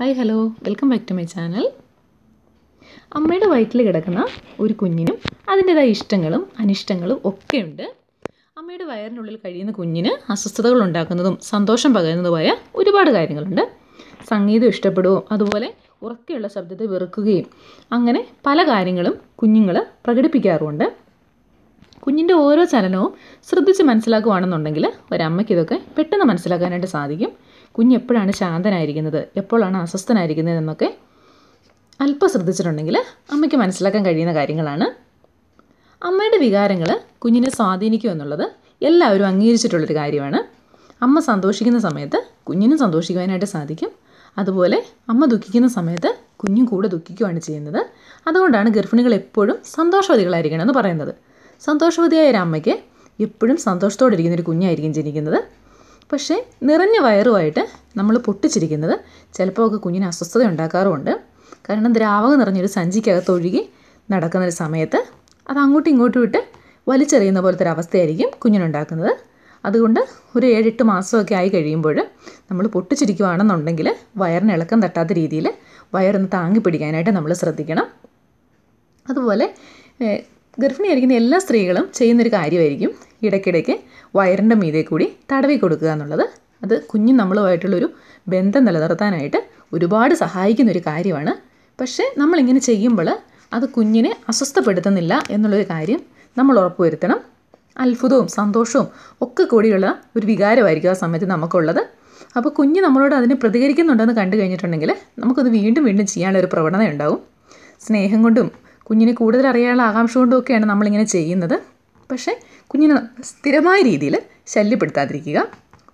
hi hello welcome back to my channel അമ്മയുടെ വയറ്റിൽ കിടക്കുന്ന ഒരു കുഞ്ഞിനും അതിൻ്റെതായ ഇഷ്ടങ്ങളും അനിഷ്ടങ്ങളും ഒക്കെയുണ്ട് അമ്മയുടെ വയറിനുള്ളിൽ കഴിയുന്ന കുഞ്ഞിന് അസ്വസ്ഥതകൾ ഉണ്ടാക്കുന്നതും സന്തോഷം പകരുന്നതുമായ ഒരുപാട് കാര്യങ്ങളുണ്ട് സംഗീതം ഇഷ്ടപ്പെടുകയും അതുപോലെ ഉറക്കെയുള്ള ശബ്ദത്തെ വെറുക്കുകയും അങ്ങനെ പല കാര്യങ്ങളും കുഞ്ഞുങ്ങൾ പ്രകടിപ്പിക്കാറുമുണ്ട് കുഞ്ഞിൻ്റെ ഓരോ ചലനവും ശ്രദ്ധിച്ച് മനസ്സിലാക്കുകയാണെന്നുണ്ടെങ്കിൽ ഒരമ്മയ്ക്കിതൊക്കെ ഇതൊക്കെ പെട്ടെന്ന് മനസ്സിലാക്കാനായിട്ട് സാധിക്കും കുഞ്ഞെപ്പോഴാണ് ശാന്തനായിരിക്കുന്നത് എപ്പോഴാണ് അസ്വസ്ഥനായിരിക്കുന്നത് എന്നൊക്കെ അല്പം ശ്രദ്ധിച്ചിട്ടുണ്ടെങ്കിൽ അമ്മയ്ക്ക് മനസ്സിലാക്കാൻ കഴിയുന്ന കാര്യങ്ങളാണ് അമ്മയുടെ വികാരങ്ങൾ കുഞ്ഞിനെ സ്വാധീനിക്കും എന്നുള്ളത് എല്ലാവരും അംഗീകരിച്ചിട്ടുള്ളൊരു കാര്യമാണ് അമ്മ സന്തോഷിക്കുന്ന സമയത്ത് കുഞ്ഞിനും സന്തോഷിക്കുവാനായിട്ട് സാധിക്കും അതുപോലെ അമ്മ ദുഃഖിക്കുന്ന സമയത്ത് കുഞ്ഞും കൂടെ ദുഃഖിക്കുകയാണ് ചെയ്യുന്നത് അതുകൊണ്ടാണ് ഗർഭിണികൾ എപ്പോഴും സന്തോഷവതികളായിരിക്കണം എന്ന് പറയുന്നത് സന്തോഷവതിയായ ഒരു അമ്മയ്ക്ക് എപ്പോഴും സന്തോഷത്തോടെ ഇരിക്കുന്ന ഒരു കുഞ്ഞായിരിക്കും ജനിക്കുന്നത് പക്ഷേ നിറഞ്ഞ വയറുമായിട്ട് നമ്മൾ പൊട്ടിച്ചിരിക്കുന്നത് ചിലപ്പോഴൊക്കെ കുഞ്ഞിന് അസ്വസ്ഥത ഉണ്ടാക്കാറുമുണ്ട് കാരണം ദ്രാവകം നിറഞ്ഞൊരു സഞ്ചിക്കകത്ത് ഒഴുകി നടക്കുന്നൊരു സമയത്ത് അത് അങ്ങോട്ടും ഇങ്ങോട്ടും ഇട്ട് വലിച്ചെറിയുന്ന പോലത്തെ ഒരു അവസ്ഥയായിരിക്കും കുഞ്ഞിനുണ്ടാക്കുന്നത് അതുകൊണ്ട് ഒരു ഏഴെട്ട് മാസമൊക്കെ ആയി കഴിയുമ്പോൾ നമ്മൾ പൊട്ടിച്ചിരിക്കുകയാണെന്നുണ്ടെങ്കിൽ വയറിന് ഇളക്കം തട്ടാത്ത രീതിയിൽ വയറൊന്ന് താങ്ങി പിടിക്കാനായിട്ട് നമ്മൾ ശ്രദ്ധിക്കണം അതുപോലെ ഗർഭിണിയായിരിക്കുന്ന എല്ലാ സ്ത്രീകളും ചെയ്യുന്നൊരു കാര്യമായിരിക്കും ഇടയ്ക്കിടയ്ക്ക് വയറിൻ്റെ മീതെ കൂടി തടവി കൊടുക്കുക എന്നുള്ളത് അത് കുഞ്ഞു നമ്മളുമായിട്ടുള്ളൊരു ബന്ധം നിലനിർത്താനായിട്ട് ഒരുപാട് സഹായിക്കുന്ന ഒരു കാര്യമാണ് പക്ഷേ നമ്മളിങ്ങനെ ചെയ്യുമ്പോൾ അത് കുഞ്ഞിനെ അസ്വസ്ഥപ്പെടുത്തുന്നില്ല എന്നുള്ളൊരു കാര്യം നമ്മൾ ഉറപ്പുവരുത്തണം അത്ഭുതവും സന്തോഷവും ഒക്കെ കൂടിയുള്ള ഒരു വികാരമായിരിക്കും ആ സമയത്ത് നമുക്കുള്ളത് അപ്പോൾ കുഞ്ഞ് നമ്മളോട് അതിനെ പ്രതികരിക്കുന്നുണ്ടെന്ന് കണ്ടു കഴിഞ്ഞിട്ടുണ്ടെങ്കിൽ നമുക്കത് വീണ്ടും വീണ്ടും ചെയ്യാനുള്ളൊരു ഒരു പ്രവണത ഉണ്ടാവും സ്നേഹം കൊണ്ടും കുഞ്ഞിന് കൂടുതൽ അറിയാനുള്ള ആകാംക്ഷ കൊണ്ടുമൊക്കെയാണ് നമ്മളിങ്ങനെ ചെയ്യുന്നത് പക്ഷേ കുഞ്ഞിനെ സ്ഥിരമായ രീതിയിൽ ശല്യപ്പെടുത്താതിരിക്കുക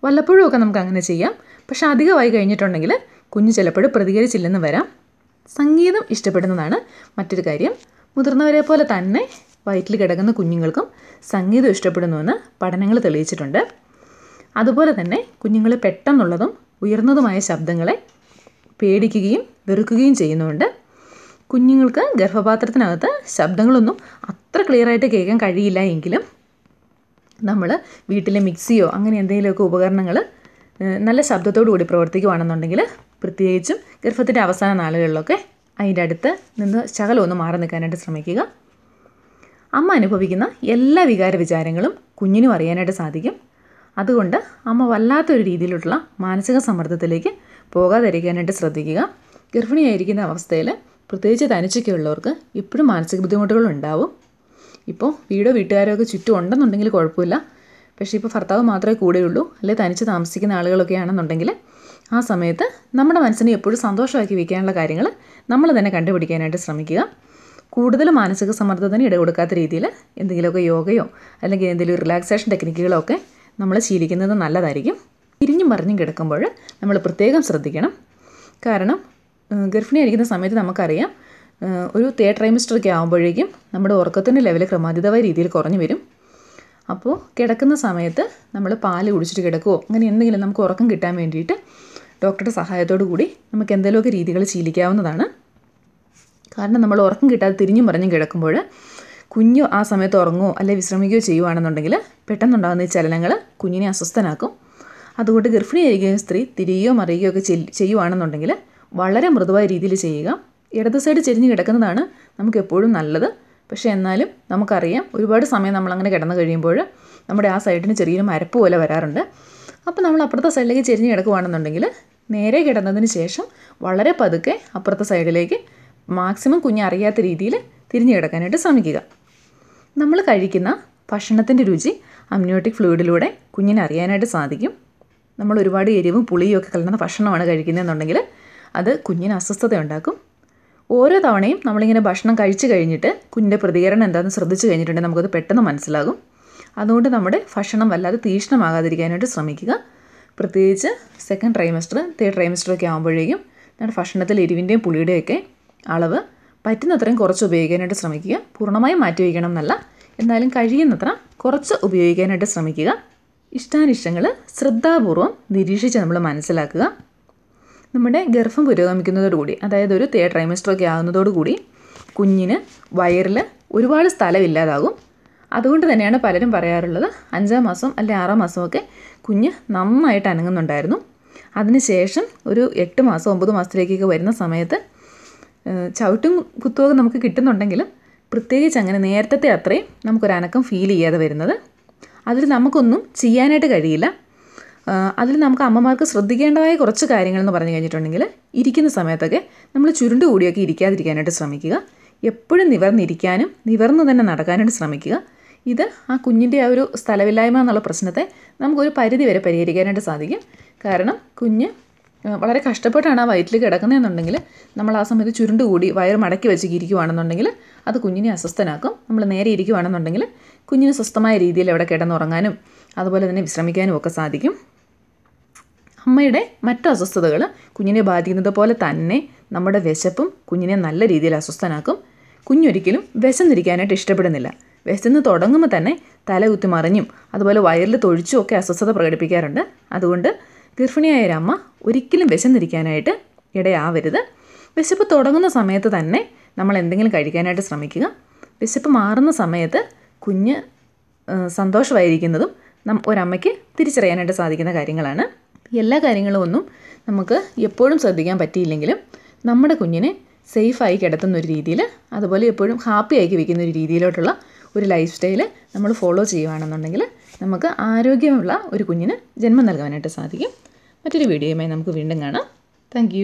വല്ലപ്പോഴും ഒക്കെ നമുക്ക് അങ്ങനെ ചെയ്യാം പക്ഷേ അധികമായി കഴിഞ്ഞിട്ടുണ്ടെങ്കിൽ കുഞ്ഞ് ചിലപ്പോഴും പ്രതികരിച്ചില്ലെന്ന് വരാം സംഗീതം ഇഷ്ടപ്പെടുന്നതാണ് മറ്റൊരു കാര്യം മുതിർന്നവരെ പോലെ തന്നെ വയറ്റിൽ കിടക്കുന്ന കുഞ്ഞുങ്ങൾക്കും സംഗീതം ഇഷ്ടപ്പെടുന്നുവെന്ന് പഠനങ്ങൾ തെളിയിച്ചിട്ടുണ്ട് അതുപോലെ തന്നെ കുഞ്ഞുങ്ങൾ പെട്ടെന്നുള്ളതും ഉയർന്നതുമായ ശബ്ദങ്ങളെ പേടിക്കുകയും വെറുക്കുകയും ചെയ്യുന്നുണ്ട് കുഞ്ഞുങ്ങൾക്ക് ഗർഭപാത്രത്തിനകത്ത് ശബ്ദങ്ങളൊന്നും അത്ര ക്ലിയറായിട്ട് കേൾക്കാൻ കഴിയില്ല എങ്കിലും നമ്മൾ വീട്ടിലെ മിക്സിയോ അങ്ങനെ എന്തെങ്കിലുമൊക്കെ ഉപകരണങ്ങൾ നല്ല ശബ്ദത്തോടു കൂടി പ്രവർത്തിക്കുകയാണെന്നുണ്ടെങ്കിൽ പ്രത്യേകിച്ചും ഗർഭത്തിൻ്റെ അവസാന നാളുകളിലൊക്കെ അതിൻ്റെ അടുത്ത് നിന്ന് ശകലമൊന്ന് മാറി നിൽക്കാനായിട്ട് ശ്രമിക്കുക അമ്മ അനുഭവിക്കുന്ന എല്ലാ വികാര വിചാരങ്ങളും കുഞ്ഞിനും അറിയാനായിട്ട് സാധിക്കും അതുകൊണ്ട് അമ്മ വല്ലാത്തൊരു രീതിയിലുള്ള മാനസിക സമ്മർദ്ദത്തിലേക്ക് പോകാതിരിക്കാനായിട്ട് ശ്രദ്ധിക്കുക ഗർഭിണിയായിരിക്കുന്ന അവസ്ഥയിൽ പ്രത്യേകിച്ച് തനിച്ചൊക്കെ ഉള്ളവർക്ക് ഇപ്പോഴും മാനസിക ബുദ്ധിമുട്ടുകൾ ഉണ്ടാവും ഇപ്പോൾ വീടോ വീട്ടുകാരോ ഒക്കെ ചുറ്റും ഉണ്ടെന്നുണ്ടെങ്കിൽ കുഴപ്പമില്ല പക്ഷേ ഇപ്പോൾ ഭർത്താവ് മാത്രമേ കൂടെയുള്ളൂ അല്ലെ തനിച്ച് താമസിക്കുന്ന ആളുകളൊക്കെ ആണെന്നുണ്ടെങ്കിൽ ആ സമയത്ത് നമ്മുടെ മനസ്സിനെ എപ്പോഴും സന്തോഷമാക്കി വയ്ക്കാനുള്ള കാര്യങ്ങൾ നമ്മൾ തന്നെ കണ്ടുപിടിക്കാനായിട്ട് ശ്രമിക്കുക കൂടുതൽ മാനസിക സമ്മർദ്ദത്തിന് ഇട കൊടുക്കാത്ത രീതിയിൽ എന്തെങ്കിലുമൊക്കെ യോഗയോ അല്ലെങ്കിൽ എന്തെങ്കിലും റിലാക്സേഷൻ ടെക്നിക്കുകളോ ഒക്കെ നമ്മൾ ശീലിക്കുന്നത് നല്ലതായിരിക്കും തിരിഞ്ഞും മറിഞ്ഞും കിടക്കുമ്പോൾ നമ്മൾ പ്രത്യേകം ശ്രദ്ധിക്കണം കാരണം ഗർഭിണിയായിരിക്കുന്ന സമയത്ത് നമുക്കറിയാം ഒരു തേർഡ് ട്രൈമിസ്റ്ററൊക്കെ ആകുമ്പോഴേക്കും നമ്മുടെ ഉറക്കത്തിൻ്റെ ലെവൽ ക്രമാതീതമായ രീതിയിൽ കുറഞ്ഞു വരും അപ്പോൾ കിടക്കുന്ന സമയത്ത് നമ്മൾ പാല് കുടിച്ചിട്ട് കിടക്കുമോ അങ്ങനെ എന്തെങ്കിലും നമുക്ക് ഉറക്കം കിട്ടാൻ വേണ്ടിയിട്ട് ഡോക്ടറുടെ സഹായത്തോടു കൂടി നമുക്ക് എന്തെങ്കിലുമൊക്കെ രീതികൾ ശീലിക്കാവുന്നതാണ് കാരണം നമ്മൾ ഉറക്കം കിട്ടാതെ തിരിഞ്ഞും മറിഞ്ഞും കിടക്കുമ്പോൾ കുഞ്ഞു ആ സമയത്ത് ഉറങ്ങുമോ അല്ലെങ്കിൽ വിശ്രമിക്കുകയോ ചെയ്യുവാണെന്നുണ്ടെങ്കിൽ പെട്ടെന്നുണ്ടാകുന്ന ഈ ചലനങ്ങൾ കുഞ്ഞിനെ അസ്വസ്ഥനാക്കും അതുകൊണ്ട് ഗർഭിണിയായിരിക്കുന്ന സ്ത്രീ തിരിയുകയോ മറിയുകയോ ഒക്കെ ചെയ്യുവാണെന്നുണ്ടെങ്കിൽ വളരെ മൃദുവായ രീതിയിൽ ചെയ്യുക ഇടത് സൈഡ് ചെരിഞ്ഞ് കിടക്കുന്നതാണ് നമുക്ക് എപ്പോഴും നല്ലത് പക്ഷേ എന്നാലും നമുക്കറിയാം ഒരുപാട് സമയം നമ്മളങ്ങനെ കിടന്നു കഴിയുമ്പോൾ നമ്മുടെ ആ സൈഡിന് ചെറിയൊരു മരപ്പ് പോലെ വരാറുണ്ട് അപ്പോൾ നമ്മൾ അപ്പുറത്തെ സൈഡിലേക്ക് ചെരിഞ്ഞ് കിടക്കുകയാണെന്നുണ്ടെങ്കിൽ നേരെ കിടന്നതിന് ശേഷം വളരെ പതുക്കെ അപ്പുറത്തെ സൈഡിലേക്ക് മാക്സിമം കുഞ്ഞറിയാത്ത രീതിയിൽ തിരിഞ്ഞു കിടക്കാനായിട്ട് ശ്രമിക്കുക നമ്മൾ കഴിക്കുന്ന ഭക്ഷണത്തിൻ്റെ രുചി അമ്നിയോട്ടിക് ഫ്ലൂയിഡിലൂടെ കുഞ്ഞിനെ അറിയാനായിട്ട് സാധിക്കും നമ്മൾ ഒരുപാട് എരിവും പുളിയും ഒക്കെ കലർന്ന ഭക്ഷണമാണ് കഴിക്കുന്നതെന്നുണ്ടെങ്കിൽ അത് കുഞ്ഞിന് അസ്വസ്ഥത ഉണ്ടാക്കും ഓരോ തവണയും നമ്മളിങ്ങനെ ഭക്ഷണം കഴിച്ചു കഴിഞ്ഞിട്ട് കുഞ്ഞിൻ്റെ പ്രതികരണം എന്താണെന്ന് ശ്രദ്ധിച്ചു കഴിഞ്ഞിട്ടുണ്ടെങ്കിൽ നമുക്കത് പെട്ടെന്ന് മനസ്സിലാകും അതുകൊണ്ട് നമ്മുടെ ഭക്ഷണം വല്ലാതെ തീഷ്ണമാകാതിരിക്കാനായിട്ട് ശ്രമിക്കുക പ്രത്യേകിച്ച് സെക്കൻഡ് ട്രൈമസ്റ്റർ തേർഡ് ട്രൈമസ്റ്ററൊക്കെ ആകുമ്പോഴേക്കും നമ്മുടെ ഭക്ഷണത്തിൽ എരിവിൻ്റെയും പുളിയുടെയൊക്കെ അളവ് പറ്റുന്നത്രയും കുറച്ച് ഉപയോഗിക്കാനായിട്ട് ശ്രമിക്കുക പൂർണ്ണമായും മാറ്റി വയ്ക്കണം എന്നല്ല എന്നാലും കഴിയുന്നത്ര കുറച്ച് ഉപയോഗിക്കാനായിട്ട് ശ്രമിക്കുക ഇഷ്ടാനിഷ്ടങ്ങൾ ശ്രദ്ധാപൂർവം നിരീക്ഷിച്ച് നമ്മൾ മനസ്സിലാക്കുക നമ്മുടെ ഗർഭം പുരോഗമിക്കുന്നതോടുകൂടി അതായത് ഒരു തേർഡ് ഒക്കെ ആകുന്നതോടുകൂടി കുഞ്ഞിന് വയറിൽ ഒരുപാട് സ്ഥലമില്ലാതാകും അതുകൊണ്ട് തന്നെയാണ് പലരും പറയാറുള്ളത് അഞ്ചാം മാസം അല്ലെ ആറാം മാസമൊക്കെ കുഞ്ഞ് നന്നായിട്ട് അനങ്ങുന്നുണ്ടായിരുന്നു അതിനുശേഷം ഒരു എട്ട് മാസം ഒമ്പത് മാസത്തിലേക്കൊക്കെ വരുന്ന സമയത്ത് ചവിട്ടും കുത്തുമൊക്കെ നമുക്ക് കിട്ടുന്നുണ്ടെങ്കിലും പ്രത്യേകിച്ച് അങ്ങനെ നേരത്തെ അത്രയും നമുക്കൊരനക്കം ഫീൽ ചെയ്യാതെ വരുന്നത് അതിൽ നമുക്കൊന്നും ചെയ്യാനായിട്ട് കഴിയില്ല അതിൽ നമുക്ക് അമ്മമാർക്ക് ശ്രദ്ധിക്കേണ്ടതായ കുറച്ച് എന്ന് പറഞ്ഞു കഴിഞ്ഞിട്ടുണ്ടെങ്കിൽ ഇരിക്കുന്ന സമയത്തൊക്കെ നമ്മൾ ചുരുണ്ട് കൂടിയൊക്കെ ഇരിക്കാതിരിക്കാനായിട്ട് ശ്രമിക്കുക എപ്പോഴും നിവർന്നിരിക്കാനും നിവർന്നു തന്നെ നടക്കാനായിട്ട് ശ്രമിക്കുക ഇത് ആ കുഞ്ഞിൻ്റെ ആ ഒരു സ്ഥലമില്ലായ്മ എന്നുള്ള പ്രശ്നത്തെ നമുക്കൊരു പരിധി വരെ പരിഹരിക്കാനായിട്ട് സാധിക്കും കാരണം കുഞ്ഞ് വളരെ കഷ്ടപ്പെട്ടാണ് ആ വയറ്റിൽ കിടക്കുന്നതെന്നുണ്ടെങ്കിൽ നമ്മൾ ആ സമയത്ത് ചുരുണ്ട് കൂടി വയർ മടക്കി വെച്ച് അത് കുഞ്ഞിനെ അസ്വസ്ഥനാക്കും നമ്മൾ നേരെ ഇരിക്കുവാണെന്നുണ്ടെങ്കിൽ കുഞ്ഞിന് സ്വസ്ഥമായ രീതിയിൽ അവിടെ കിടന്നുറങ്ങാനും അതുപോലെ തന്നെ വിശ്രമിക്കാനും ഒക്കെ സാധിക്കും അമ്മയുടെ മറ്റു അസ്വസ്ഥതകൾ കുഞ്ഞിനെ ബാധിക്കുന്നത് പോലെ തന്നെ നമ്മുടെ വിശപ്പും കുഞ്ഞിനെ നല്ല രീതിയിൽ അസ്വസ്ഥനാക്കും കുഞ്ഞൊരിക്കലും വിശന്നിരിക്കാനായിട്ട് ഇഷ്ടപ്പെടുന്നില്ല വിശന്ന് തുടങ്ങുമ്പോൾ തന്നെ തല കുത്തി മറിഞ്ഞും അതുപോലെ വയറിൽ തൊഴിച്ചും ഒക്കെ അസ്വസ്ഥത പ്രകടിപ്പിക്കാറുണ്ട് അതുകൊണ്ട് ഗർഭിണിയായ ഒരമ്മ അമ്മ ഒരിക്കലും വിശന്നിരിക്കാനായിട്ട് ഇടയാവരുത് വിശപ്പ് തുടങ്ങുന്ന സമയത്ത് തന്നെ നമ്മൾ എന്തെങ്കിലും കഴിക്കാനായിട്ട് ശ്രമിക്കുക വിശപ്പ് മാറുന്ന സമയത്ത് കുഞ്ഞ് സന്തോഷമായിരിക്കുന്നതും നം ഒരമ്മയ്ക്ക് തിരിച്ചറിയാനായിട്ട് സാധിക്കുന്ന കാര്യങ്ങളാണ് എല്ലാ കാര്യങ്ങളും ഒന്നും നമുക്ക് എപ്പോഴും ശ്രദ്ധിക്കാൻ പറ്റിയില്ലെങ്കിലും നമ്മുടെ കുഞ്ഞിനെ സേഫായി കിടത്തുന്ന ഒരു രീതിയിൽ അതുപോലെ എപ്പോഴും ഹാപ്പി ആക്കി വയ്ക്കുന്ന ഒരു രീതിയിലോട്ടുള്ള ഒരു ലൈഫ് സ്റ്റൈൽ നമ്മൾ ഫോളോ ചെയ്യുകയാണെന്നുണ്ടെങ്കിൽ നമുക്ക് ആരോഗ്യമുള്ള ഒരു കുഞ്ഞിന് ജന്മം നൽകാനായിട്ട് സാധിക്കും മറ്റൊരു വീഡിയോയുമായി നമുക്ക് വീണ്ടും കാണാം താങ്ക്